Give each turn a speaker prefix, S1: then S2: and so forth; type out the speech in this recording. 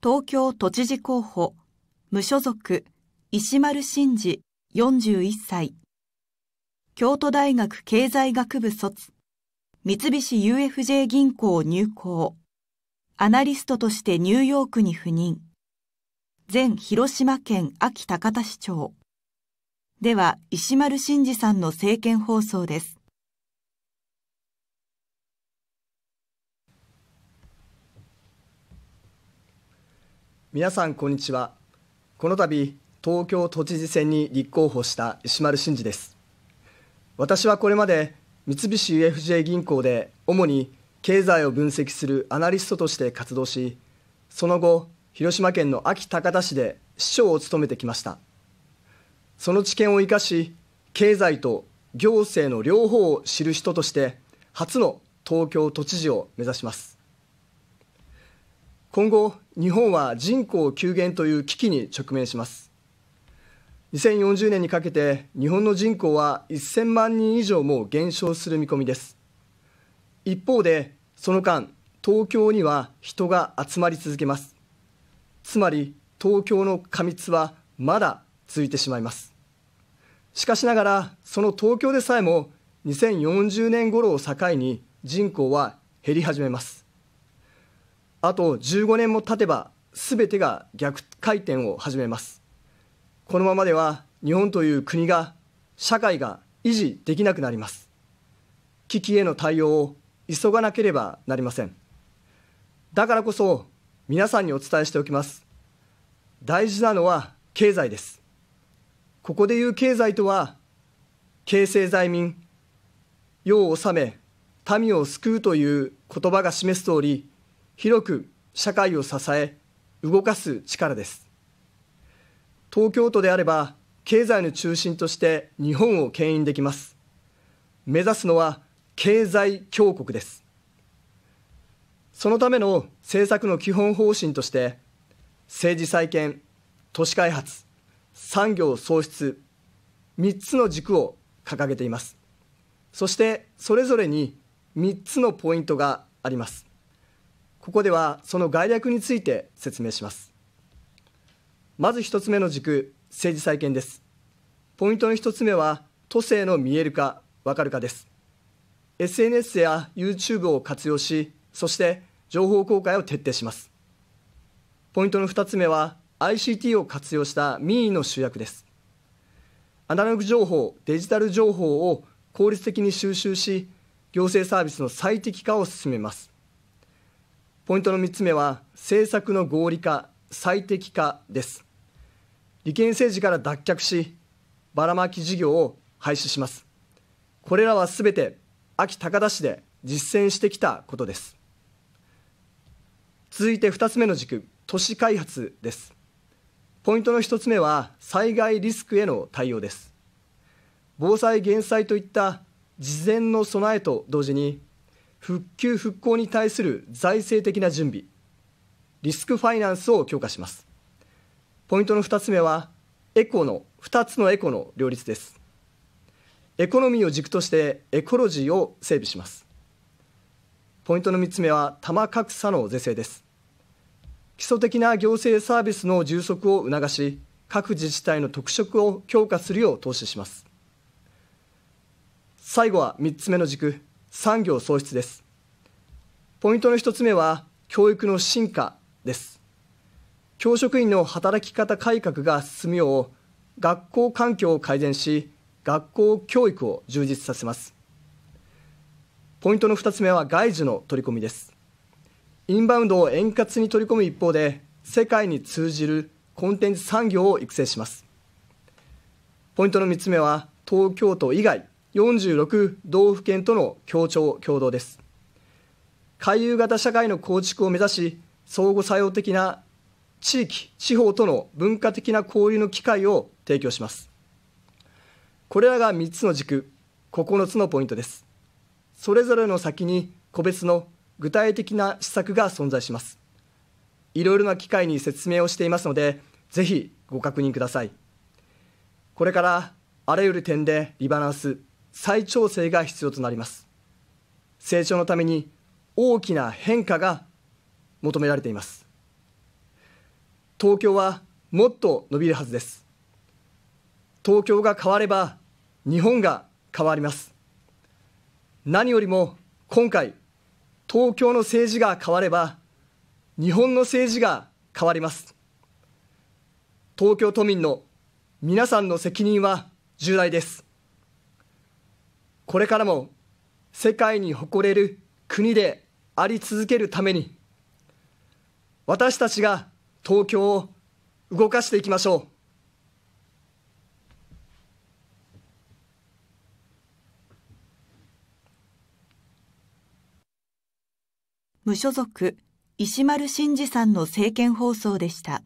S1: 東京都知事候補、無所属、石丸真二、41歳。京都大学経済学部卒、三菱 UFJ 銀行入行、アナリストとしてニューヨークに赴任、前広島県安芸高田市長。では、石丸真二さんの政見放送です。
S2: 皆さんこんにちはこの度東京都知事選に立候補した石丸真二です私はこれまで三菱 UFJ 銀行で主に経済を分析するアナリストとして活動しその後広島県の安芸高田市で市長を務めてきましたその知見を生かし経済と行政の両方を知る人として初の東京都知事を目指します今後日本は人口急減という危機に直面します2040年にかけて日本の人口は1000万人以上も減少する見込みです一方でその間東京には人が集まり続けますつまり東京の過密はまだ続いてしまいますしかしながらその東京でさえも2040年頃を境に人口は減り始めますあと15年も経てば全てが逆回転を始めますこのままでは日本という国が社会が維持できなくなります危機への対応を急がなければなりませんだからこそ皆さんにお伝えしておきます大事なのは経済ですここで言う経済とは形成財民世を治め民を救うという言葉が示す通り広く社会を支え動かす力です東京都であれば経済の中心として日本を牽引できます目指すのは経済強国ですそのための政策の基本方針として政治再建都市開発産業創出3つの軸を掲げていますそしてそれぞれに3つのポイントがありますここではその概略について説明しますまず1つ目の軸政治再建ですポイントの1つ目は都政の見えるかわかるかです SNS や YouTube を活用しそして情報公開を徹底しますポイントの2つ目は ICT を活用した民意の集約ですアナログ情報デジタル情報を効率的に収集し行政サービスの最適化を進めますポイントの3つ目は政策の合理化最適化です利権政治から脱却しばらまき事業を廃止しますこれらはすべて秋高田市で実践してきたことです続いて2つ目の軸都市開発ですポイントの1つ目は災害リスクへの対応です防災減災といった事前の備えと同時に復旧・復興に対する財政的な準備リスクファイナンスを強化しますポイントの2つ目はエコの2つのエコの両立ですエコノミーを軸としてエコロジーを整備しますポイントの3つ目は多摩格差の是正です基礎的な行政サービスの充足を促し各自治体の特色を強化するよう投資します最後は3つ目の軸産業創出ですポイントの一つ目は教育の進化です教職員の働き方改革が進むよう学校環境を改善し学校教育を充実させますポイントの二つ目は外需の取り込みですインバウンドを円滑に取り込む一方で世界に通じるコンテンツ産業を育成しますポイントの三つ目は東京都以外46道府県との協調・共同です。回遊型社会の構築を目指し、相互作用的な地域、地方との文化的な交流の機会を提供します。これらが3つの軸、9つのポイントです。それぞれの先に個別の具体的な施策が存在します。いろいろな機会に説明をしていますので、ぜひご確認ください。これからあらゆる点でリバランス、再調整が必要となります。成長のために大きな変化が求められています。東京はもっと伸びるはずです。東京が変われば日本が変わります。何よりも今回、東京の政治が変われば日本の政治が変わります。東京都民の皆さんの責任は重大です。これからも世界に誇れる国であり続けるために、私たちが東京を動かしていきましょう。
S1: 無所属石丸真二さんの政見放送でした。